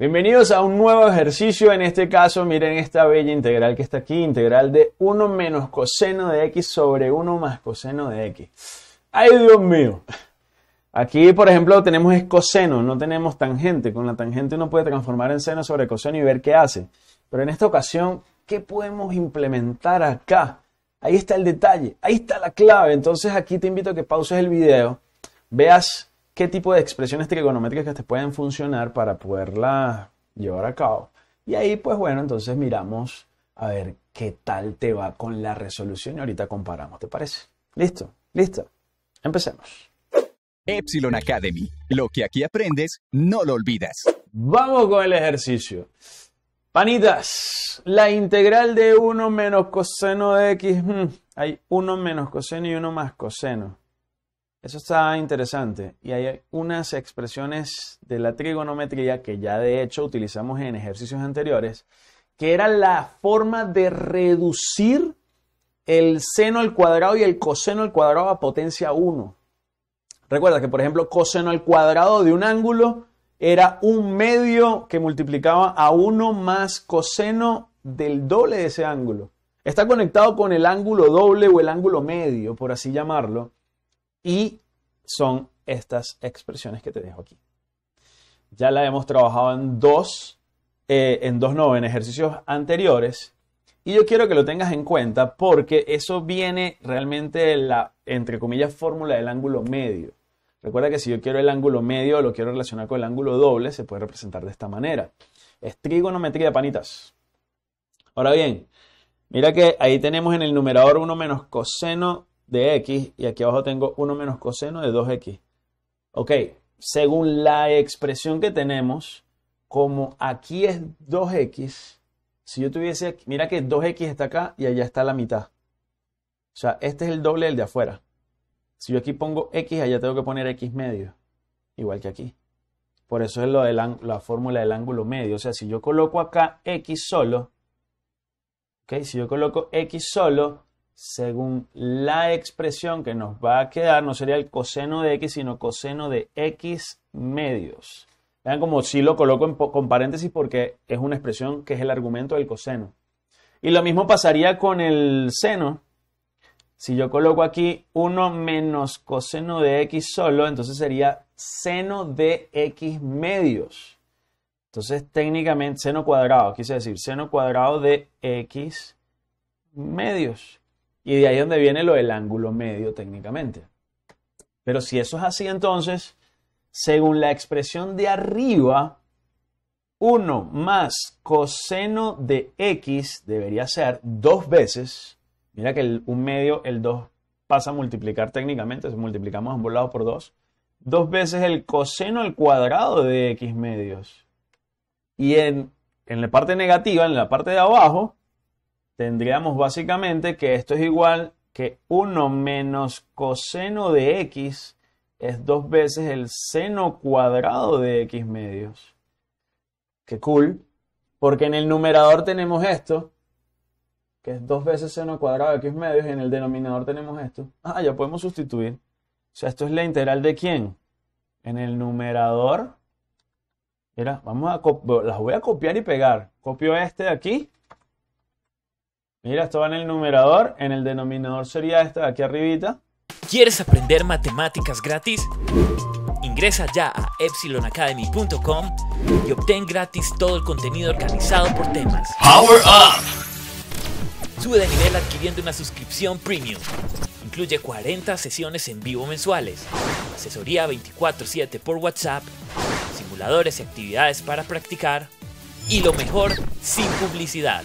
Bienvenidos a un nuevo ejercicio, en este caso miren esta bella integral que está aquí, integral de 1 menos coseno de x sobre 1 más coseno de x. ¡Ay Dios mío! Aquí por ejemplo tenemos es coseno, no tenemos tangente, con la tangente uno puede transformar en seno sobre coseno y ver qué hace. Pero en esta ocasión, ¿qué podemos implementar acá? Ahí está el detalle, ahí está la clave, entonces aquí te invito a que pauses el video, veas qué tipo de expresiones trigonométricas te pueden funcionar para poderla llevar a cabo. Y ahí, pues bueno, entonces miramos a ver qué tal te va con la resolución y ahorita comparamos, ¿te parece? Listo, listo. Empecemos. Epsilon Academy. Lo que aquí aprendes, no lo olvidas. Vamos con el ejercicio. Panitas, la integral de 1 menos coseno de x. Mm, hay 1 menos coseno y 1 más coseno. Eso está interesante. Y hay unas expresiones de la trigonometría que ya de hecho utilizamos en ejercicios anteriores, que era la forma de reducir el seno al cuadrado y el coseno al cuadrado a potencia 1. Recuerda que, por ejemplo, coseno al cuadrado de un ángulo era un medio que multiplicaba a 1 más coseno del doble de ese ángulo. Está conectado con el ángulo doble o el ángulo medio, por así llamarlo y son estas expresiones que te dejo aquí. Ya la hemos trabajado en dos, eh, en dos no, en ejercicios anteriores. Y yo quiero que lo tengas en cuenta porque eso viene realmente de la, entre comillas, fórmula del ángulo medio. Recuerda que si yo quiero el ángulo medio, lo quiero relacionar con el ángulo doble, se puede representar de esta manera. Es trigonometría, panitas. Ahora bien, mira que ahí tenemos en el numerador 1 menos coseno de x y aquí abajo tengo 1 menos coseno de 2x. Ok, según la expresión que tenemos, como aquí es 2x, si yo tuviese, aquí, mira que 2x está acá y allá está la mitad. O sea, este es el doble del de afuera. Si yo aquí pongo x, allá tengo que poner x medio, igual que aquí. Por eso es lo de la, la fórmula del ángulo medio. O sea, si yo coloco acá x solo, ok, si yo coloco x solo, según la expresión que nos va a quedar, no sería el coseno de x, sino coseno de x medios. Vean como si lo coloco con paréntesis porque es una expresión que es el argumento del coseno. Y lo mismo pasaría con el seno. Si yo coloco aquí 1 menos coseno de x solo, entonces sería seno de x medios. Entonces técnicamente seno cuadrado, quise decir seno cuadrado de x medios. Y de ahí donde viene lo del ángulo medio técnicamente. Pero si eso es así, entonces, según la expresión de arriba, 1 más coseno de x debería ser dos veces. Mira que el 1 medio, el 2 pasa a multiplicar técnicamente, si multiplicamos ambos lados por 2, dos veces el coseno al cuadrado de x medios. Y en, en la parte negativa, en la parte de abajo, tendríamos básicamente que esto es igual que 1 menos coseno de x es dos veces el seno cuadrado de x medios. Qué cool, porque en el numerador tenemos esto, que es dos veces seno cuadrado de x medios, y en el denominador tenemos esto. Ah, ya podemos sustituir. O sea, esto es la integral de quién? En el numerador, mira, vamos a las voy a copiar y pegar. Copio este de aquí Mira, esto va en el numerador, en el denominador sería esto de aquí arribita. ¿Quieres aprender matemáticas gratis? Ingresa ya a epsilonacademy.com y obtén gratis todo el contenido organizado por temas. Power Up! Sube de nivel adquiriendo una suscripción premium. Incluye 40 sesiones en vivo mensuales, asesoría 24/7 por WhatsApp, simuladores y actividades para practicar y lo mejor, sin publicidad.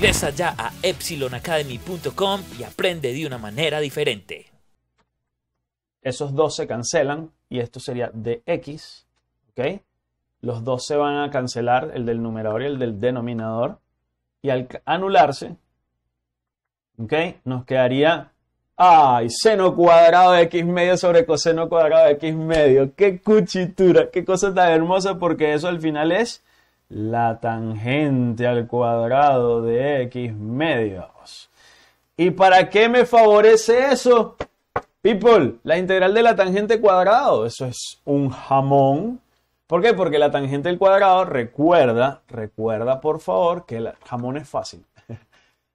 Ingresa ya a epsilonacademy.com y aprende de una manera diferente. Esos dos se cancelan y esto sería dx, ¿ok? Los dos se van a cancelar, el del numerador y el del denominador. Y al anularse, ¿ok? Nos quedaría, ¡ay! Seno cuadrado de x medio sobre coseno cuadrado de x medio. ¡Qué cuchitura! ¡Qué cosa tan hermosa! Porque eso al final es la tangente al cuadrado de x medios. ¿Y para qué me favorece eso? People, la integral de la tangente cuadrado, eso es un jamón. ¿Por qué? Porque la tangente al cuadrado, recuerda, recuerda por favor que el jamón es fácil.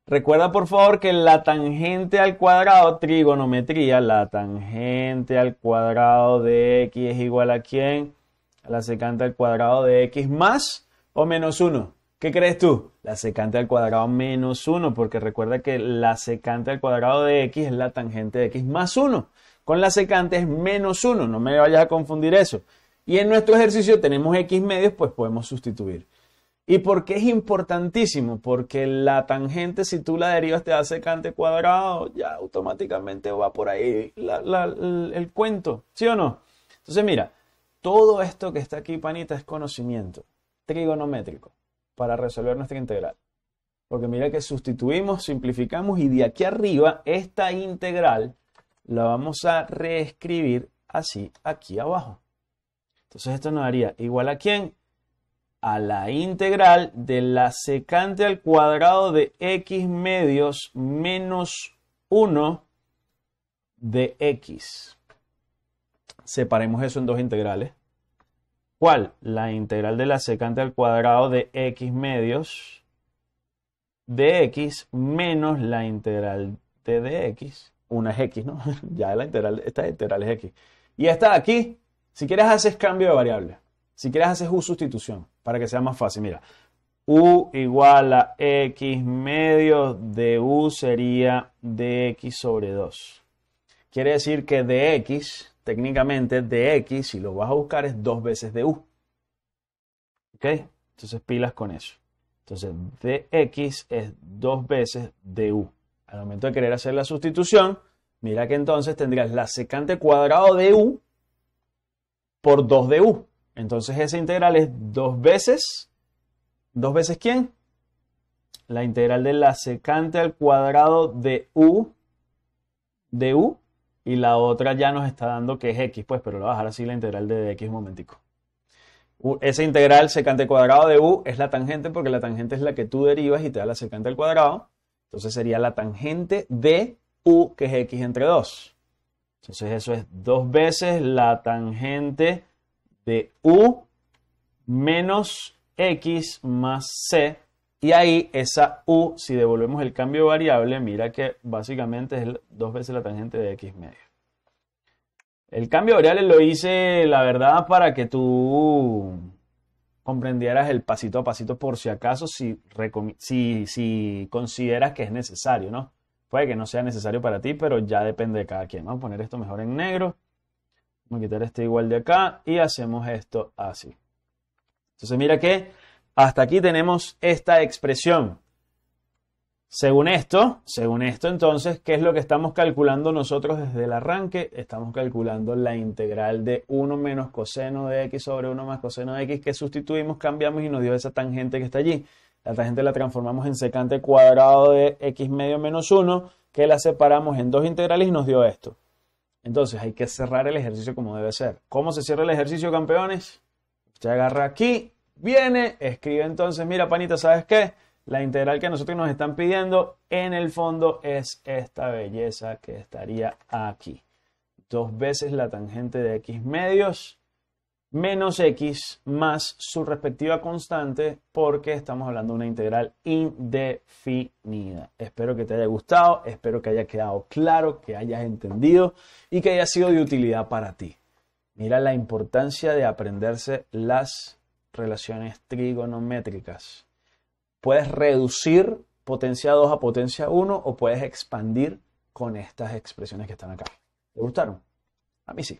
recuerda por favor que la tangente al cuadrado, trigonometría, la tangente al cuadrado de x es igual a quién? la secante al cuadrado de x más o menos 1. ¿Qué crees tú? La secante al cuadrado menos 1, porque recuerda que la secante al cuadrado de x es la tangente de x más 1. Con la secante es menos 1, no me vayas a confundir eso. Y en nuestro ejercicio tenemos x medios, pues podemos sustituir. ¿Y por qué es importantísimo? Porque la tangente, si tú la derivas, te da secante cuadrado, ya automáticamente va por ahí el cuento, ¿sí o no? Entonces mira, todo esto que está aquí, panita, es conocimiento trigonométrico para resolver nuestra integral. Porque mira que sustituimos, simplificamos y de aquí arriba esta integral la vamos a reescribir así aquí abajo. Entonces esto nos daría igual a quién? A la integral de la secante al cuadrado de x medios menos 1 de x. Separemos eso en dos integrales la integral de la secante al cuadrado de x medios de x menos la integral de dx. Una es x, ¿no? ya la integral, esta integral es x. Y esta de aquí, si quieres haces cambio de variable. Si quieres haces u sustitución para que sea más fácil. Mira, u igual a x medios de u sería dx sobre 2. Quiere decir que dx técnicamente dx, si lo vas a buscar, es dos veces de u, ¿Ok? Entonces pilas con eso. Entonces dx es dos veces du. Al momento de querer hacer la sustitución, mira que entonces tendrías la secante cuadrado de u por 2 de u. Entonces esa integral es dos veces, ¿dos veces quién? La integral de la secante al cuadrado de u, de u, y la otra ya nos está dando que es x, pues, pero lo voy a dejar así la integral de x un momentico. esa integral secante cuadrado de u es la tangente porque la tangente es la que tú derivas y te da la secante al cuadrado. Entonces sería la tangente de u, que es x entre 2. Entonces eso es dos veces la tangente de u menos x más c y ahí esa U, si devolvemos el cambio variable, mira que básicamente es dos veces la tangente de X medio. El cambio variable lo hice, la verdad, para que tú comprendieras el pasito a pasito por si acaso, si, si, consideras que es necesario, ¿no? Puede que no sea necesario para ti, pero ya depende de cada quien. Vamos a poner esto mejor en negro. Vamos a quitar este igual de acá y hacemos esto así. Entonces mira que hasta aquí tenemos esta expresión. Según esto, según esto entonces, ¿qué es lo que estamos calculando nosotros desde el arranque? Estamos calculando la integral de 1 menos coseno de x sobre 1 más coseno de x que sustituimos, cambiamos y nos dio esa tangente que está allí. La tangente la transformamos en secante cuadrado de x medio menos 1, que la separamos en dos integrales y nos dio esto. Entonces hay que cerrar el ejercicio como debe ser. ¿Cómo se cierra el ejercicio, campeones? Se agarra aquí viene, escribe entonces, mira panita, ¿sabes qué? La integral que nosotros nos están pidiendo en el fondo es esta belleza que estaría aquí. Dos veces la tangente de x medios menos x más su respectiva constante porque estamos hablando de una integral indefinida. Espero que te haya gustado, espero que haya quedado claro, que hayas entendido y que haya sido de utilidad para ti. Mira la importancia de aprenderse las relaciones trigonométricas. Puedes reducir potencia 2 a potencia 1 o puedes expandir con estas expresiones que están acá. ¿Te gustaron? A mí sí.